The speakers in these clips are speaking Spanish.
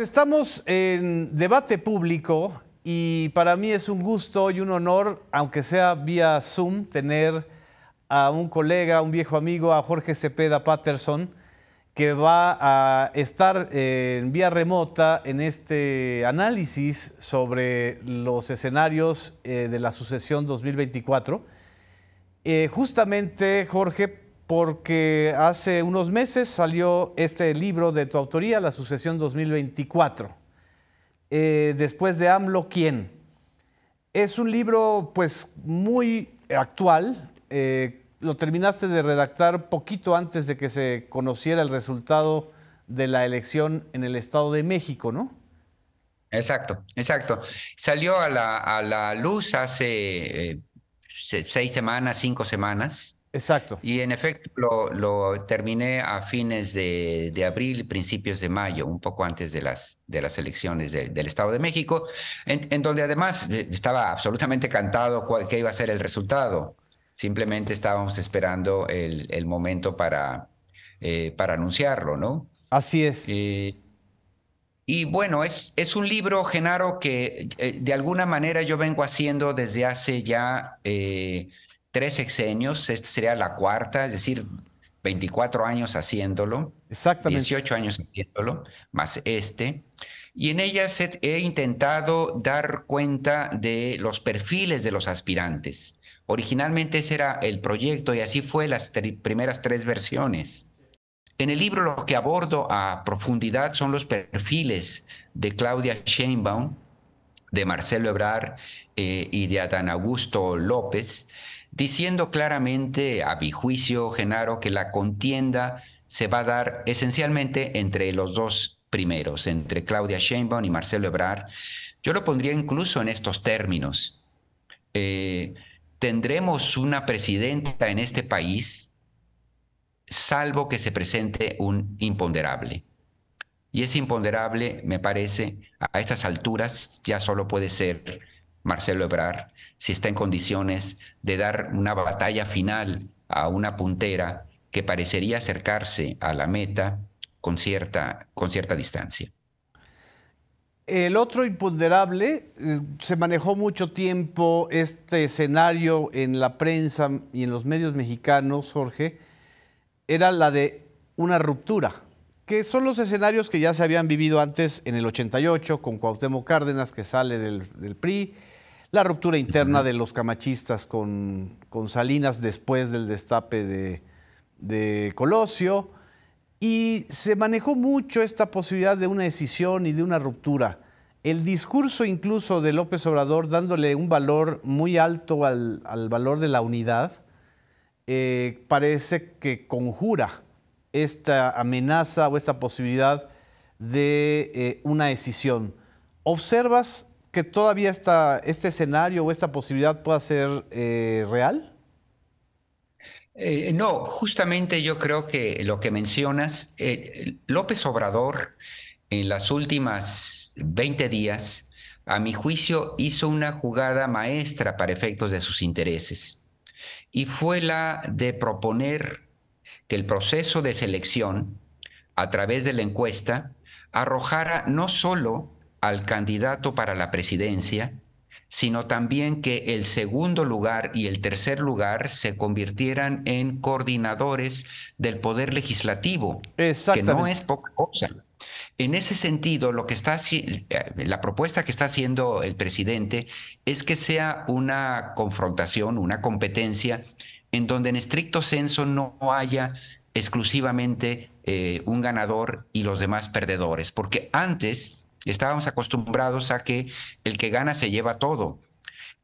Estamos en debate público y para mí es un gusto y un honor, aunque sea vía Zoom, tener a un colega, un viejo amigo, a Jorge Cepeda Patterson, que va a estar en vía remota en este análisis sobre los escenarios eh, de la sucesión 2024. Eh, justamente, Jorge, porque hace unos meses salió este libro de tu autoría, La Sucesión 2024. Eh, después de AMLO, ¿quién? Es un libro pues muy actual. Eh, lo terminaste de redactar poquito antes de que se conociera el resultado de la elección en el Estado de México, ¿no? Exacto, exacto. Salió a la, luz hace eh, seis semanas, cinco semanas Exacto. Y en efecto lo, terminé a fines de, abril, principios de mayo, un poco antes de las, de las elecciones del Estado de México, en, donde además eh, estaba absolutamente cantado que qué iba a ser el resultado. Simplemente estábamos esperando el, momento para, eh, para anunciarlo, ¿no? Así es. Eh, y bueno, es, es un libro, Genaro, que de alguna manera yo vengo haciendo desde hace ya tres exenios, esta sería la cuarta, es decir, 24 años haciéndolo, Exactamente. 18 años haciéndolo, más este. Y en ellas he, intentado dar cuenta de los perfiles de los aspirantes. Originalmente ese era el proyecto y así fue las primeras tres versiones. En el libro lo que abordo a profundidad son los perfiles de Claudia Sheinbaum, de Marcelo Ebrard eh, y de Adán Augusto López, diciendo claramente, a mi juicio, Genaro, que la contienda se va a dar esencialmente entre los dos primeros, entre Claudia Sheinbaum y Marcelo Ebrard. Yo lo pondría incluso en estos términos. Eh, tendremos una presidenta en este país salvo que se presente un imponderable. Y ese imponderable, me parece, a estas alturas ya solo puede ser Marcelo Ebrard, si está en condiciones de dar una batalla final a una puntera que parecería acercarse a la meta con cierta, con cierta distancia. El otro imponderable, eh, se manejó mucho tiempo este escenario en la prensa y en los medios mexicanos, Jorge, era la de una ruptura, que son los escenarios que ya se habían vivido antes en el 88 con Cuauhtémoc Cárdenas que sale del PRI, la ruptura interna de los camachistas con, Salinas después del destape de, Colosio, y se manejó mucho esta posibilidad de una decisión y de una ruptura. El discurso incluso de López Obrador dándole un valor muy alto al, valor de la unidad, eh, parece que conjura esta amenaza o esta posibilidad de eh, una decisión. ¿Observas que todavía este escenario o esta posibilidad pueda ser eh, real? Eh, no, justamente yo creo que lo que mencionas, eh, López Obrador en las últimas 20 días, a mi juicio, hizo una jugada maestra para efectos de sus intereses y fue la de proponer que el proceso de selección a través de la encuesta arrojara no solo al candidato para la presidencia, sino también que el segundo lugar y el tercer lugar se convirtieran en coordinadores del poder legislativo, que no es poca cosa. En ese sentido, lo que está eh, la propuesta que está haciendo el presidente es que sea una confrontación, una competencia en donde en estricto censo no haya exclusivamente eh, un ganador y los demás perdedores, porque antes Estábamos acostumbrados a que el que gana se lleva todo.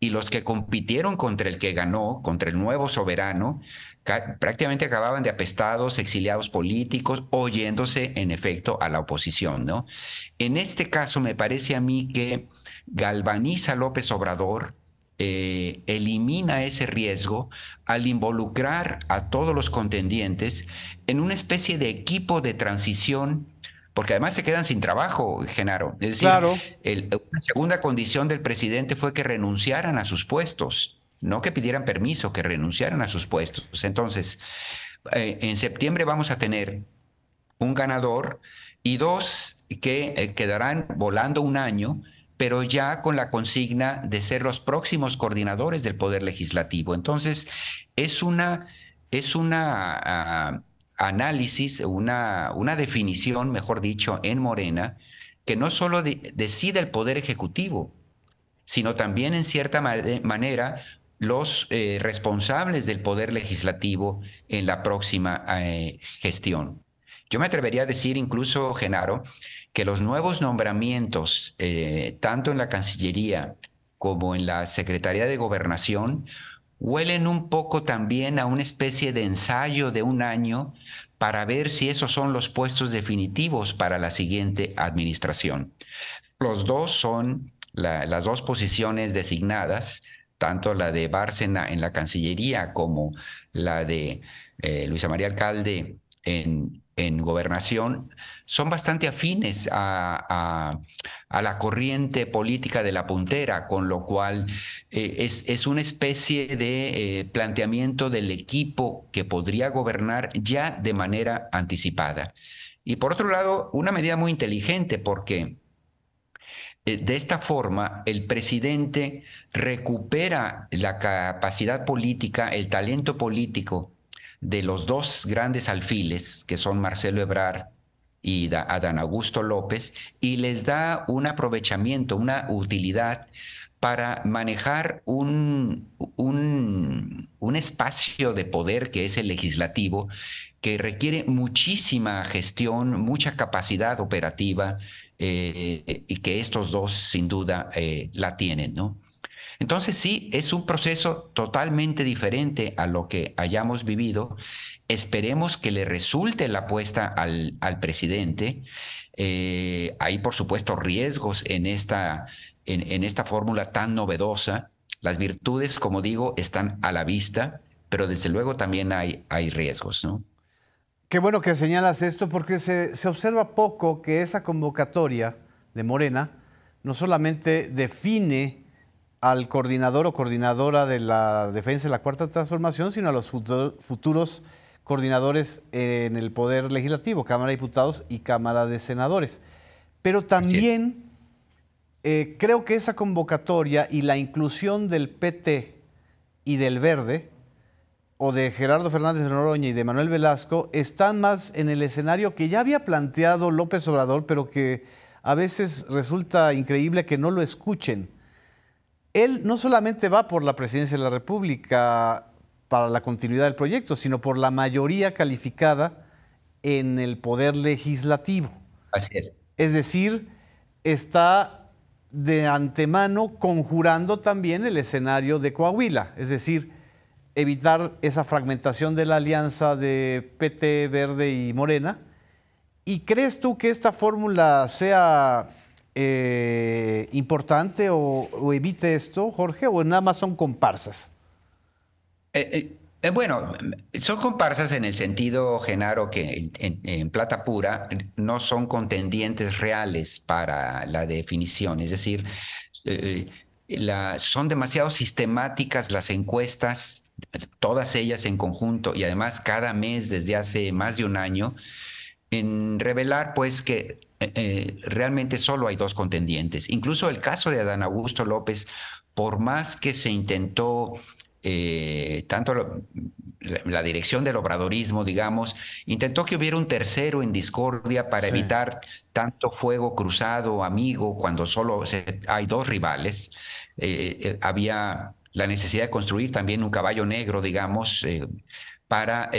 Y los que compitieron contra el que ganó, contra el nuevo soberano, prácticamente acababan de apestados, exiliados políticos, oyéndose en efecto a la oposición. ¿no? En este caso me parece a mí que galvaniza López Obrador, eh, elimina ese riesgo al involucrar a todos los contendientes en una especie de equipo de transición porque además se quedan sin trabajo, Genaro. Es decir, la segunda condición del presidente fue que renunciaran a sus puestos, no que pidieran permiso, que renunciaran a sus puestos. Entonces, eh, en septiembre vamos a tener un ganador y dos que eh, quedarán volando un año pero ya con la consigna de ser los próximos coordinadores del Poder Legislativo. Entonces, es una, es una ah, análisis, una, una definición, mejor dicho, en Morena, que no solo decide el Poder Ejecutivo, sino también en cierta eh, manera los eh, responsables del Poder Legislativo en la próxima eh, gestión. Yo me atrevería a decir incluso, Genaro, que los nuevos nombramientos, tanto en la Cancillería como en la Secretaría de Gobernación, huelen un poco también a una especie de ensayo de un año para ver si esos son los puestos definitivos para la siguiente administración. Los dos son las dos posiciones designadas, tanto la de Bárcena en la Cancillería como la de eh, Luisa María Alcalde en en gobernación son bastante afines a, la corriente política de la puntera, con lo cual eh, es, una especie de eh, planteamiento del equipo que podría gobernar ya de manera anticipada. Y por otro lado, una medida muy inteligente porque eh, de esta forma el presidente recupera la capacidad política, el talento político de los dos grandes alfiles, que son Marcelo Ebrar y Adán Augusto López, y les da un aprovechamiento, una utilidad para manejar un, un, un, espacio de poder que es el legislativo, que requiere muchísima gestión, mucha capacidad operativa, eh, y que estos dos sin duda eh, la tienen, ¿no? Entonces sí, es un proceso totalmente diferente a lo que hayamos vivido. Esperemos que le resulte la apuesta al, presidente. Eh, hay, por supuesto, riesgos en esta, en, esta fórmula tan novedosa. Las virtudes, como digo, están a la vista, pero desde luego también hay, hay riesgos, ¿no? Qué bueno que señalas esto porque se, se observa poco que esa convocatoria de Morena no solamente define al coordinador o coordinadora de la defensa de la cuarta transformación, sino a los futuros coordinadores en el Poder Legislativo, Cámara de Diputados y Cámara de Senadores. Pero también eh, creo que esa convocatoria y la inclusión del PT y del Verde, o de Gerardo Fernández de Noroña y de Manuel Velasco, están más en el escenario que ya había planteado López Obrador, pero que a veces resulta increíble que no lo escuchen él no solamente va por la presidencia de la República para la continuidad del proyecto, sino por la mayoría calificada en el poder legislativo. es. es decir, está de antemano conjurando también el escenario de Coahuila, es decir, evitar esa fragmentación de la alianza de PT, Verde y Morena. ¿Y crees tú que esta fórmula sea eh, importante o, evite esto, Jorge, o nada más son comparsas? Eh, eh, bueno, son comparsas en el sentido, Genaro, que en, plata pura no son contendientes reales para la definición, es decir, la, son demasiado sistemáticas las encuestas, todas ellas en conjunto y además cada mes desde hace más de un año, en revelar pues que eh, eh, realmente solo hay dos contendientes. Incluso el caso de Adán Augusto López, por más que se intentó eh, tanto la dirección del obradorismo, digamos, intentó que hubiera un tercero en discordia para evitar tanto fuego cruzado, amigo, cuando solo hay dos rivales. había la necesidad de construir también un caballo negro, digamos, para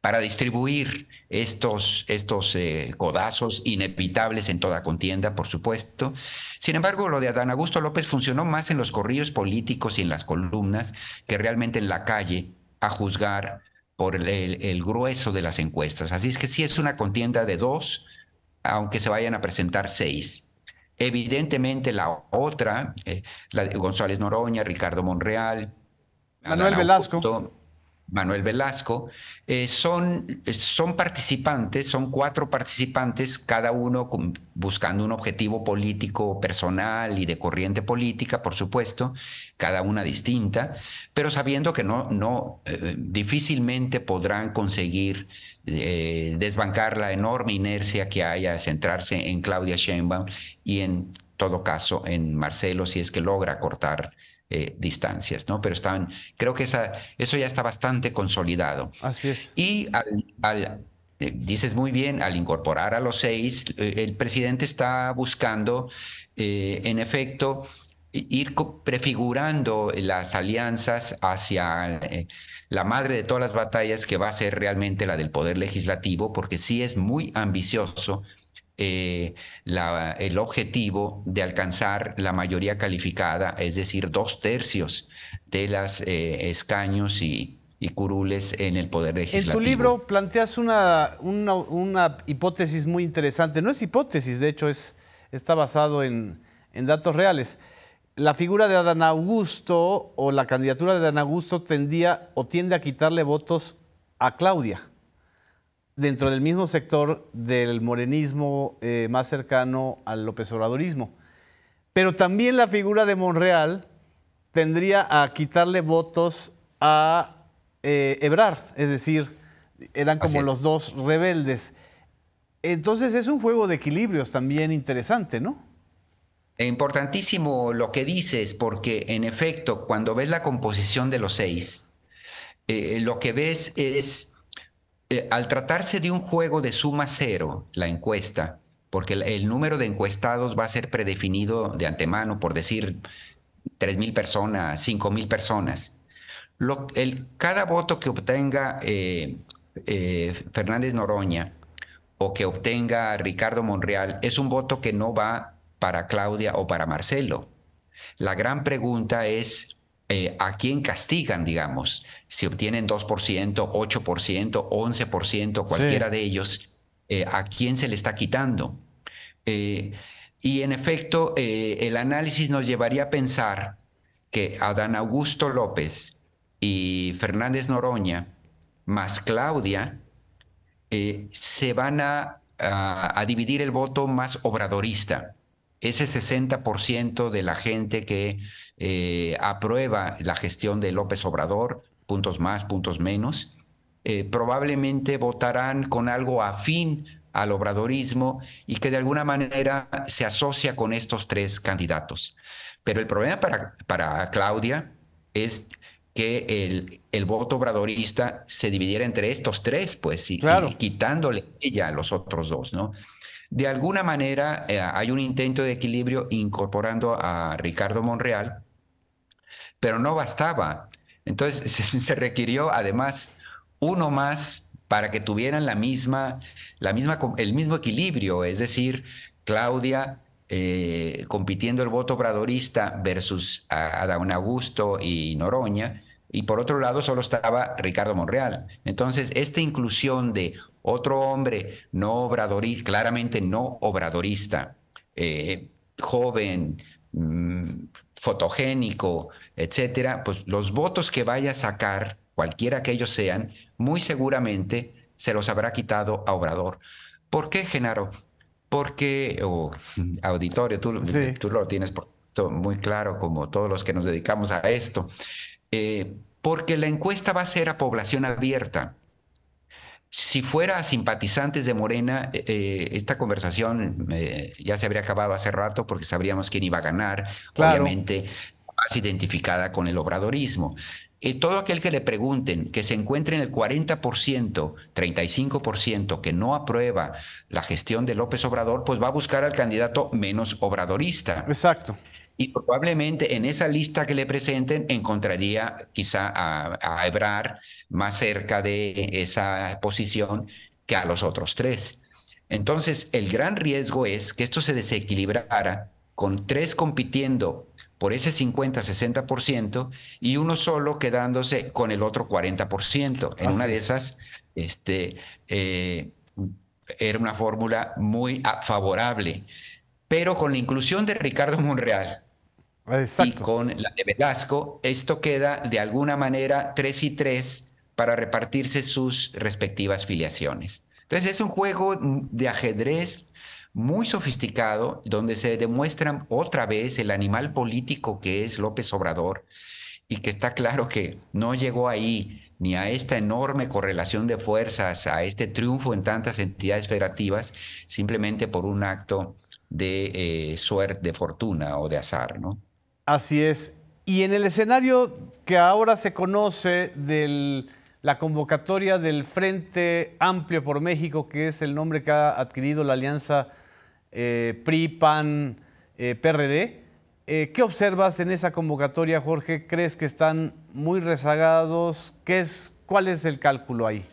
para distribuir estos, estos eh, codazos inevitables en toda contienda, por supuesto. Sin embargo, lo de Adán Augusto López funcionó más en los corrillos políticos y en las columnas que realmente en la calle, a juzgar por el, grueso de las encuestas. Así es que sí es una contienda de dos, aunque se vayan a presentar seis. Evidentemente la otra, eh, la González Noroña, Ricardo Monreal, Manuel Velasco. Manuel Velasco, eh, son, eh, son participantes, son cuatro participantes, cada uno buscando un objetivo político personal y de corriente política, por supuesto, cada una distinta, pero sabiendo que no, no eh, difícilmente podrán conseguir desbancar la enorme inercia que hay a centrarse en Claudia Sheinbaum y en todo caso en Marcelo si es que logra cortar eh, distancias, ¿no? Pero estaban, creo que eso ya está bastante consolidado. Así es. Y al, eh, dices muy bien, al incorporar a los seis, eh, el presidente está buscando, en efecto, ir prefigurando las alianzas hacia la madre de todas las batallas que va a ser realmente la del poder legislativo, porque sí es muy ambicioso eh, el objetivo de alcanzar la mayoría calificada, es decir, dos tercios de los eh, escaños y, curules en el Poder Legislativo. En tu libro planteas una, una, hipótesis muy interesante. No es hipótesis, de hecho, es, está basado en, en datos reales la figura de Adán Augusto o la candidatura de Adán Augusto tendía o tiende a quitarle votos a Claudia dentro del mismo sector del morenismo eh, más cercano al López Obradorismo. Pero también la figura de Monreal tendría a quitarle votos a eh, Ebrard, es decir, eran como los dos rebeldes. Entonces es un juego de equilibrios también interesante, ¿no? E importantísimo lo que dices, porque en efecto, cuando ves la composición de los seis, eh, lo que ves es eh, al tratarse de un juego de suma cero, la encuesta, porque el, número de encuestados va a ser predefinido de antemano, por decir 3.000 personas, 5.000 personas. Lo, el, cada voto que obtenga eh, eh, Fernández Noroña o que obtenga Ricardo Monreal es un voto que no va para Claudia o para Marcelo. La gran pregunta es eh, a quién castigan, digamos. Si obtienen 2%, 8%, 11%, cualquiera de ellos, eh, a quién se le está quitando. Eh, y en efecto, el análisis nos llevaría a pensar que Adán Augusto López y Fernández Noroña, más Claudia, se van a dividir el voto más obradorista ese 60% de la gente que eh, aprueba la gestión de López Obrador, puntos más, puntos menos, eh, probablemente votarán con algo afín al obradorismo y que de alguna manera se asocia con estos tres candidatos. Pero el problema para, para Claudia es que el, el, voto obradorista se dividiera entre estos tres, pues, y, quitándole ella a los otros dos, ¿no? De alguna manera eh, hay un intento de equilibrio incorporando a Ricardo Monreal, pero no bastaba. Entonces se, requirió además uno más para que tuvieran la misma, la misma, el mismo equilibrio, es decir, Claudia eh, compitiendo el voto obradorista versus Adán Augusto y Noroña, y por otro lado solo estaba Ricardo Monreal. Entonces, esta inclusión de otro hombre no obradorista, claramente no obradorista, eh, joven, Mm, fotogénico, etcétera, pues los votos que vaya a sacar, cualquiera que ellos sean, muy seguramente se los habrá quitado a Obrador. ¿Por qué, Genaro? Porque, o auditorio, tú, lo tienes muy claro, como todos los que nos dedicamos a esto, eh, porque la encuesta va a ser a población abierta si fuera simpatizantes de Morena, eh, eh, esta conversación eh, ya se habría acabado hace rato porque sabríamos quién iba a ganar, obviamente más identificada con el obradorismo. todo aquel que le pregunten que se encuentre en el 40%, 35% que no aprueba la gestión de López Obrador, pues va a buscar al candidato menos obradorista. Exacto. Y probablemente en esa lista que le presenten encontraría quizá a, a más cerca de esa posición que a los otros tres. Entonces, el gran riesgo es que esto se desequilibrara con tres compitiendo por ese 50-60% y uno solo quedándose con el otro 40%. En una de esas, este, eh, era una fórmula muy favorable. Pero con la inclusión de Ricardo Monreal, y con la de Velasco, esto queda de alguna manera 3 y 3 para repartirse sus respectivas filiaciones. Entonces es un juego de ajedrez muy sofisticado donde se demuestra otra vez el animal político que es López Obrador y que está claro que no llegó ahí ni a esta enorme correlación de fuerzas, a este triunfo en tantas entidades federativas, simplemente por un acto de eh, suerte, de fortuna o de azar, ¿no? Así es. Y en el escenario que ahora se conoce de la convocatoria del Frente Amplio por México, que es el nombre que ha adquirido la alianza eh, PRI, PAN, eh, PRD, eh, ¿qué observas en esa convocatoria, Jorge? ¿Crees que están muy rezagados? ¿Qué es, ¿Cuál es el cálculo ahí?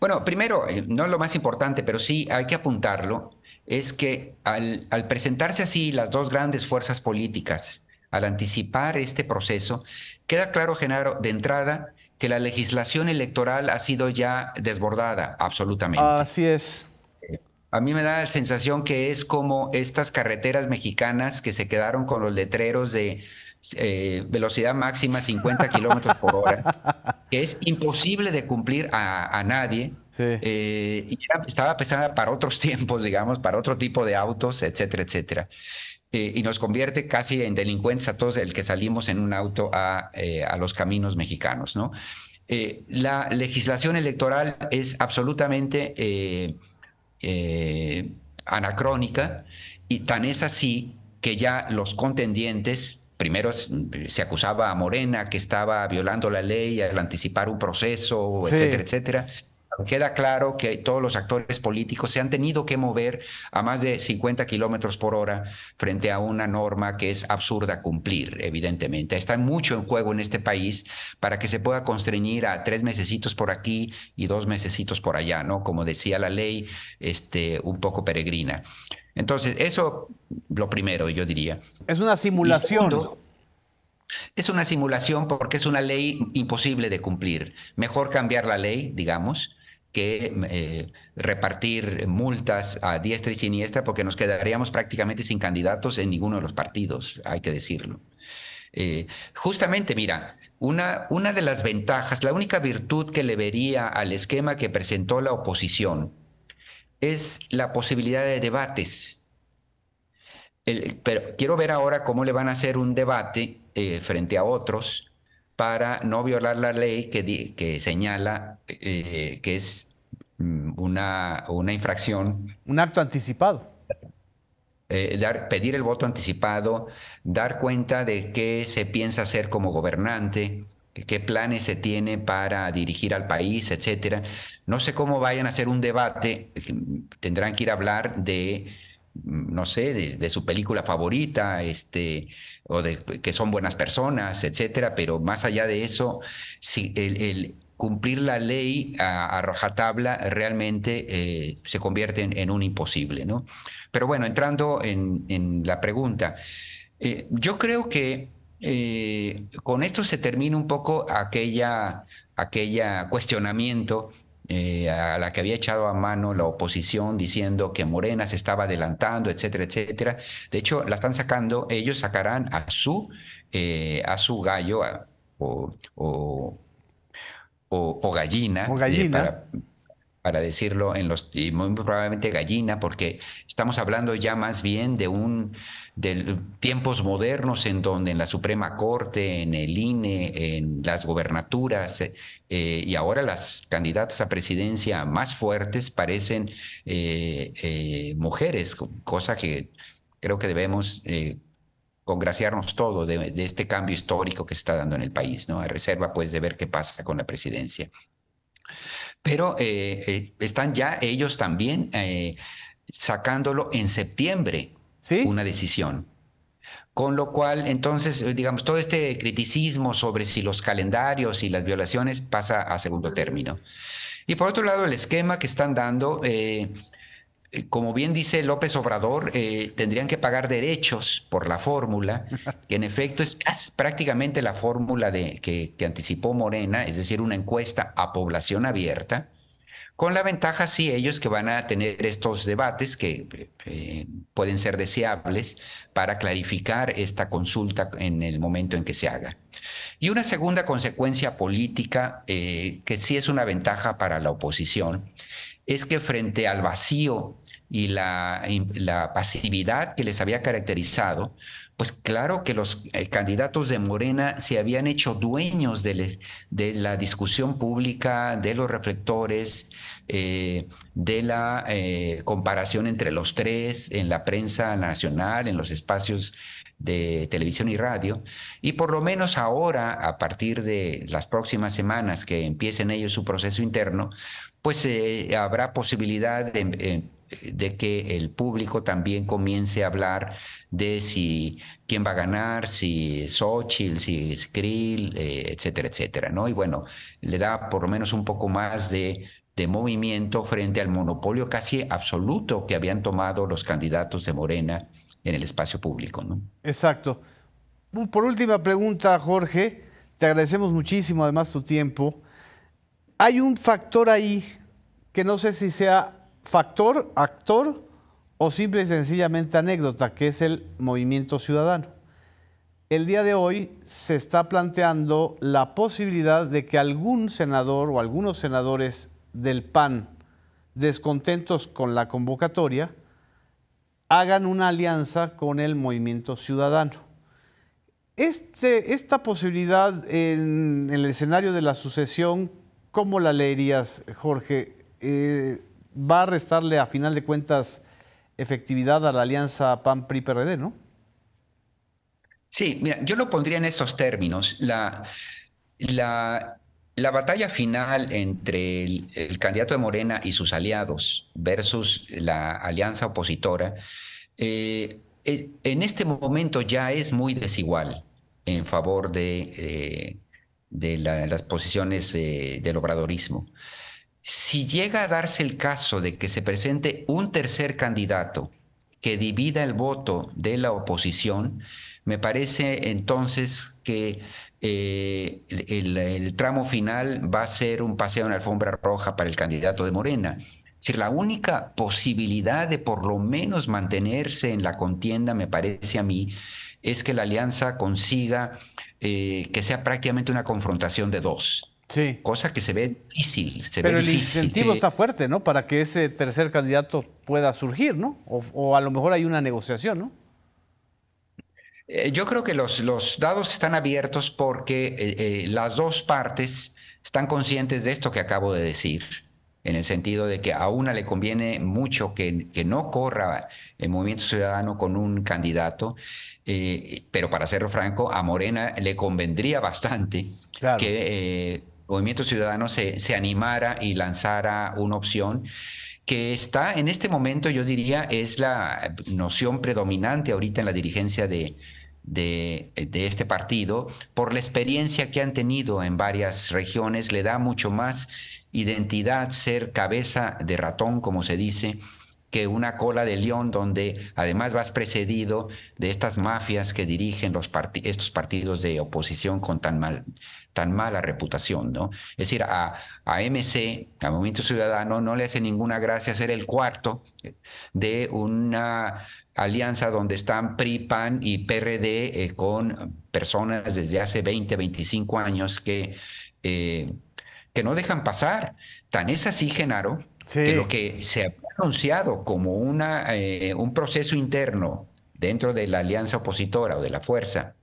Bueno, primero, no es lo más importante, pero sí hay que apuntarlo, es que al, presentarse así las dos grandes fuerzas políticas, al anticipar este proceso, queda claro, Genaro, de entrada, que la legislación electoral ha sido ya desbordada absolutamente. Así es. Eh, a mí me da la sensación que es como estas carreteras mexicanas que se quedaron con los letreros de eh, velocidad máxima 50 kilómetros por hora, que es imposible de cumplir a, nadie. Eh, y estaba pensada para otros tiempos, digamos, para otro tipo de autos, etcétera, etcétera. Eh, y nos convierte casi en delincuentes a todos el que salimos en un auto a, a los caminos mexicanos, ¿no? la legislación electoral es absolutamente anacrónica y tan es así que ya los contendientes primero se acusaba a Morena que estaba violando la ley al anticipar un proceso, etcétera, etcétera. Queda claro que todos los actores políticos se han tenido que mover a más de 50 kilómetros por hora frente a una norma que es absurda cumplir, evidentemente. Está mucho en juego en este país para que se pueda constreñir a tres mesecitos por aquí y dos mesecitos por allá, ¿no? Como decía la ley, este, un poco peregrina. Entonces, eso lo primero, yo diría. Es una simulación. es una simulación porque es una ley imposible de cumplir. Mejor cambiar la ley, digamos, que eh, repartir multas a diestra y siniestra porque nos quedaríamos prácticamente sin candidatos en ninguno de los partidos, hay que decirlo. Eh, justamente, mira, una, una de las ventajas, la única virtud que le vería al esquema que presentó la oposición es la posibilidad de debates. pero quiero ver ahora cómo le van a hacer un debate eh, frente a otros para no violar la ley que, señala eh, que es mm, una, una infracción. Un acto anticipado. Eh, pedir el voto anticipado, dar cuenta de qué se piensa hacer como gobernante, qué planes se tiene para dirigir al país, etcétera. No sé cómo vayan a hacer un debate, tendrán que ir a hablar de no sé, de, su película favorita, este, o de que son buenas personas, etcétera, pero más allá de eso, si el, cumplir la ley a, rajatabla realmente eh, se convierte en, un imposible, ¿no? Pero bueno, entrando en, la pregunta, eh, yo creo que eh, con esto se termina un poco aquella, aquella cuestionamiento eh, a la que había echado a mano la oposición diciendo que Morena se estaba adelantando, etcétera, etcétera. De hecho, la están sacando, ellos sacarán a su, eh, a su gallo o, gallina. Eh, para, para decirlo en los y muy probablemente gallina porque estamos hablando ya más bien de un de tiempos modernos en donde en la Suprema Corte, en el INE, en las gobernaturas eh, y ahora las candidatas a presidencia más fuertes parecen eh, eh, mujeres, cosa que creo que debemos congraciarnos todo de, este cambio histórico que se está dando en el país, ¿no? A reserva pues de ver qué pasa con la presidencia pero eh, eh, están ya ellos también eh, sacándolo en septiembre una decisión. Con lo cual, entonces, digamos, todo este criticismo sobre si los calendarios y las violaciones pasa a segundo término. Y por otro lado, el esquema que están dando eh, como bien dice López Obrador, eh, tendrían que pagar derechos por la fórmula, que en efecto es prácticamente la fórmula de, que, anticipó Morena, es decir, una encuesta a población abierta, con la ventaja, sí, ellos que van a tener estos debates que eh, pueden ser deseables para clarificar esta consulta en el momento en que se haga. Y una segunda consecuencia política, que sí es una ventaja para la oposición, es que frente al vacío y la, pasividad que les había caracterizado, pues claro que los eh, candidatos de Morena se habían hecho dueños de, la discusión pública, de los reflectores, eh, de la eh, comparación entre los tres en la prensa nacional, en los espacios de televisión y radio. Y por lo menos ahora, a partir de las próximas semanas que empiecen ellos su proceso interno, pues eh, habrá posibilidad eh, de, que el público también comience a hablar de si quién va a ganar, si Xochitl, si Skrill, eh, etcétera, etcétera, ¿no? Y bueno, le da por lo menos un poco más de, de movimiento frente al monopolio casi absoluto que habían tomado los candidatos de Morena en el espacio público, ¿no? Exacto. Por última pregunta, Jorge, te agradecemos muchísimo además tu tiempo hay un factor ahí que no sé si sea factor, actor o simple y sencillamente anécdota, que es el movimiento ciudadano. El día de hoy se está planteando la posibilidad de que algún senador o algunos senadores del PAN descontentos con la convocatoria hagan una alianza con el movimiento ciudadano. Este, esta posibilidad en el escenario de la sucesión ¿Cómo la leerías, Jorge? Eh, ¿Va a restarle a final de cuentas efectividad a la alianza PAN-PRI-PRD, no? Sí, mira, yo lo pondría en estos términos. La, la, batalla final entre el, candidato de Morena y sus aliados versus la alianza opositora, eh, eh, en este momento ya es muy desigual en favor de, de las posiciones eh, del obradorismo. Si llega a darse el caso de que se presente un tercer candidato que divida el voto de la oposición, me parece entonces que eh, el, tramo final va a ser un paseo en alfombra roja para el candidato de Morena. si la única posibilidad de por lo menos mantenerse en la contienda, me parece a mí, es que la alianza consiga eh, que sea prácticamente una confrontación de dos. Sí. Cosa que se ve difícil. Pero el incentivo está fuerte, ¿no? Para que ese tercer candidato pueda surgir, ¿no? O, a lo mejor hay una negociación, ¿no? Eh, yo creo que los, dados están abiertos porque eh, las dos partes están conscientes de esto que acabo de decir en el sentido de que a una le conviene mucho que no corra el movimiento ciudadano con un candidato eh, pero para ser franco, a Morena le convendría bastante que eh, Movimiento Ciudadano se, animara y lanzara una opción que está en este momento, yo diría, es la noción predominante ahorita en la dirigencia de, de, este partido, por la experiencia que han tenido en varias regiones, le da mucho más identidad ser cabeza de ratón, como se dice, que una cola de león donde además vas precedido de estas mafias que dirigen estos partidos de oposición con tan, mal, tan mala reputación, ¿no? Es decir, a, a MC, a Movimiento Ciudadano, no le hace ninguna gracia ser el cuarto de una alianza donde están PRI, PAN y PRD eh, con personas desde hace 20, 25 años que, eh, que no dejan pasar. Tan es así, Genaro, que lo que se anunciado como una, eh, un proceso interno dentro de la alianza opositora o de la fuerza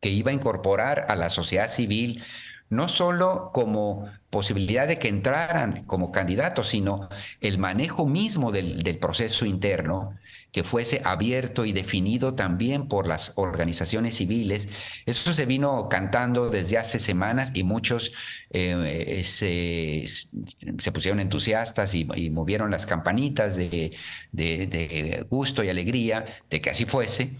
que iba a incorporar a la sociedad civil no solo como posibilidad de que entraran como candidatos, sino el manejo mismo del, del, proceso interno, que fuese abierto y definido también por las organizaciones civiles. Eso se vino cantando desde hace semanas y muchos eh, se, pusieron entusiastas y, movieron las campanitas de, gusto y alegría de que así fuese.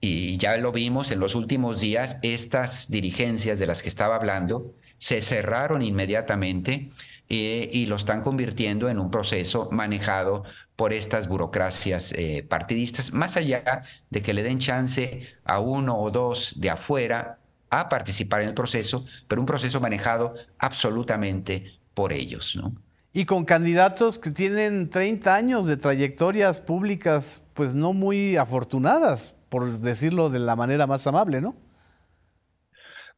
Y ya lo vimos en los últimos días, estas dirigencias de las que estaba hablando se cerraron inmediatamente eh, y lo están convirtiendo en un proceso manejado por estas burocracias eh, partidistas, más allá de que le den chance a uno o dos de afuera a participar en el proceso, pero un proceso manejado absolutamente por ellos. ¿no? Y con candidatos que tienen 30 años de trayectorias públicas, pues no muy afortunadas, por decirlo de la manera más amable, ¿no?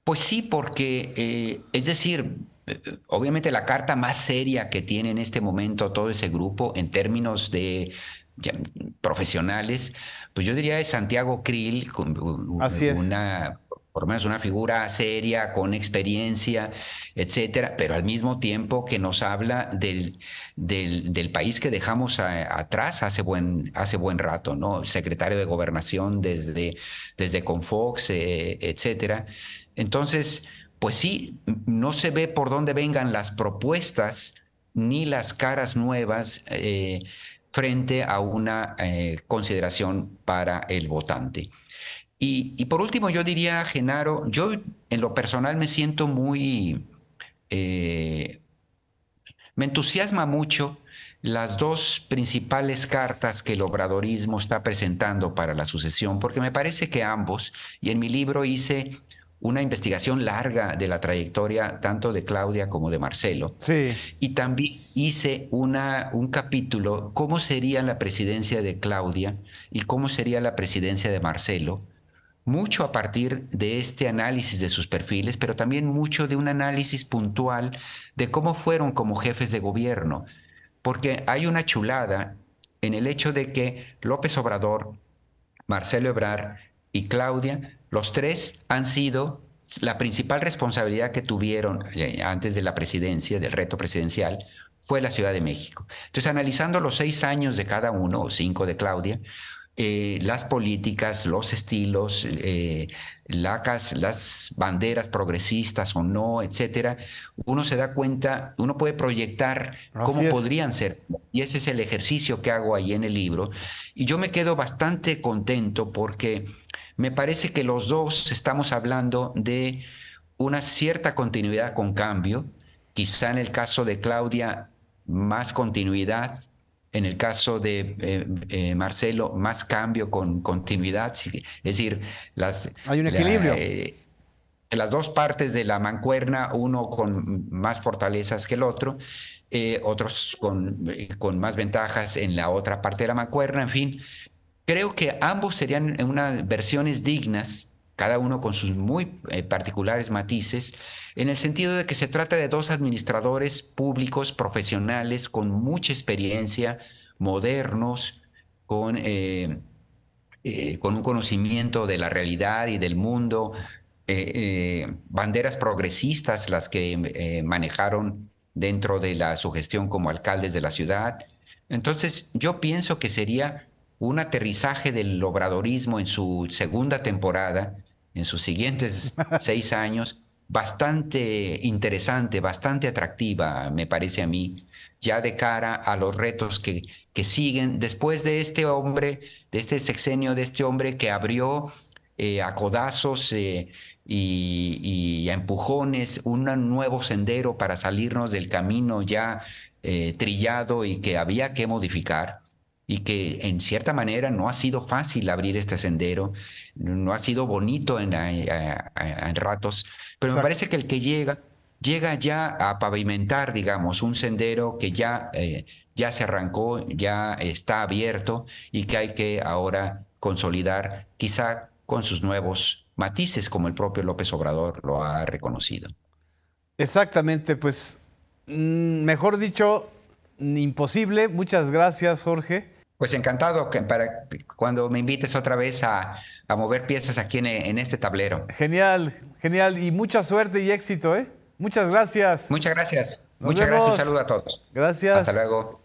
Pues sí, porque eh, es decir, eh, obviamente la carta más seria que tiene en este momento todo ese grupo en términos de profesionales, pues yo diría es Santiago Krill, con una por lo menos una figura seria, con experiencia, etcétera, pero al mismo tiempo que nos habla del, país que dejamos atrás hace buen, rato, ¿no? secretario de Gobernación desde, desde Confox, eh, etcétera. Entonces, pues sí, no se ve por dónde vengan las propuestas ni las caras nuevas eh, frente a una eh, consideración para el votante. Y, por último, yo diría, Genaro, yo en lo personal me siento muy... Eh, me entusiasma mucho las dos principales cartas que el obradorismo está presentando para la sucesión, porque me parece que ambos, y en mi libro hice una investigación larga de la trayectoria tanto de Claudia como de Marcelo, sí. y también hice una, un capítulo, cómo sería la presidencia de Claudia y cómo sería la presidencia de Marcelo, mucho a partir de este análisis de sus perfiles, pero también mucho de un análisis puntual de cómo fueron como jefes de gobierno, porque hay una chulada en el hecho de que López Obrador, Marcelo Ebrard y Claudia, los tres han sido la principal responsabilidad que tuvieron eh, antes de la presidencia, del reto presidencial, fue la Ciudad de México. Entonces, analizando los seis años de cada uno, o cinco de Claudia, eh, las políticas, los estilos, eh, las, banderas progresistas o no, etcétera, uno se da cuenta, uno puede proyectar cómo podrían ser. Y ese es el ejercicio que hago ahí en el libro. Y yo me quedo bastante contento porque me parece que los dos estamos hablando de una cierta continuidad con cambio, quizá en el caso de Claudia más continuidad en el caso de eh, eh, Marcelo, más cambio con continuidad. Es decir, las, hay un equilibrio. Eh, las dos partes de la mancuerna, uno con más fortalezas que el otro, otros con, más ventajas en la otra parte de la mancuerna, en fin. Creo que ambos serían unas versiones dignas cada uno con sus muy eh, particulares matices, en el sentido de que se trata de dos administradores públicos profesionales con mucha experiencia, modernos, con, eh, eh, con un conocimiento de la realidad y del mundo, banderas progresistas las que manejaron dentro de la, su gestión como alcaldes de la ciudad. Entonces, yo pienso que sería un aterrizaje del obradorismo en su segunda temporada en sus siguientes seis años bastante interesante, bastante atractiva, me parece a mí, ya de cara a los retos que, que siguen después de este hombre, de este sexenio, de este hombre que abrió eh, a codazos eh, y, a empujones un nuevo sendero para salirnos del camino ya eh, trillado y que había que modificar y que en cierta manera no ha sido fácil abrir este sendero, no ha sido bonito en, eh, ratos, pero me parece que el que llega, llega ya a pavimentar, digamos, un sendero que ya, eh, ya se arrancó, ya está abierto y que hay que ahora consolidar, quizá con sus nuevos matices, como el propio López Obrador lo ha reconocido. Exactamente, pues mm, mejor dicho, imposible. Muchas gracias, Jorge. Pues encantado que para cuando me invites otra vez a, mover piezas aquí en, en, este tablero. Genial, genial. Y mucha suerte y éxito, ¿eh? Muchas gracias. Muchas gracias. Muchas gracias. Un saludo a todos. Gracias. Hasta luego.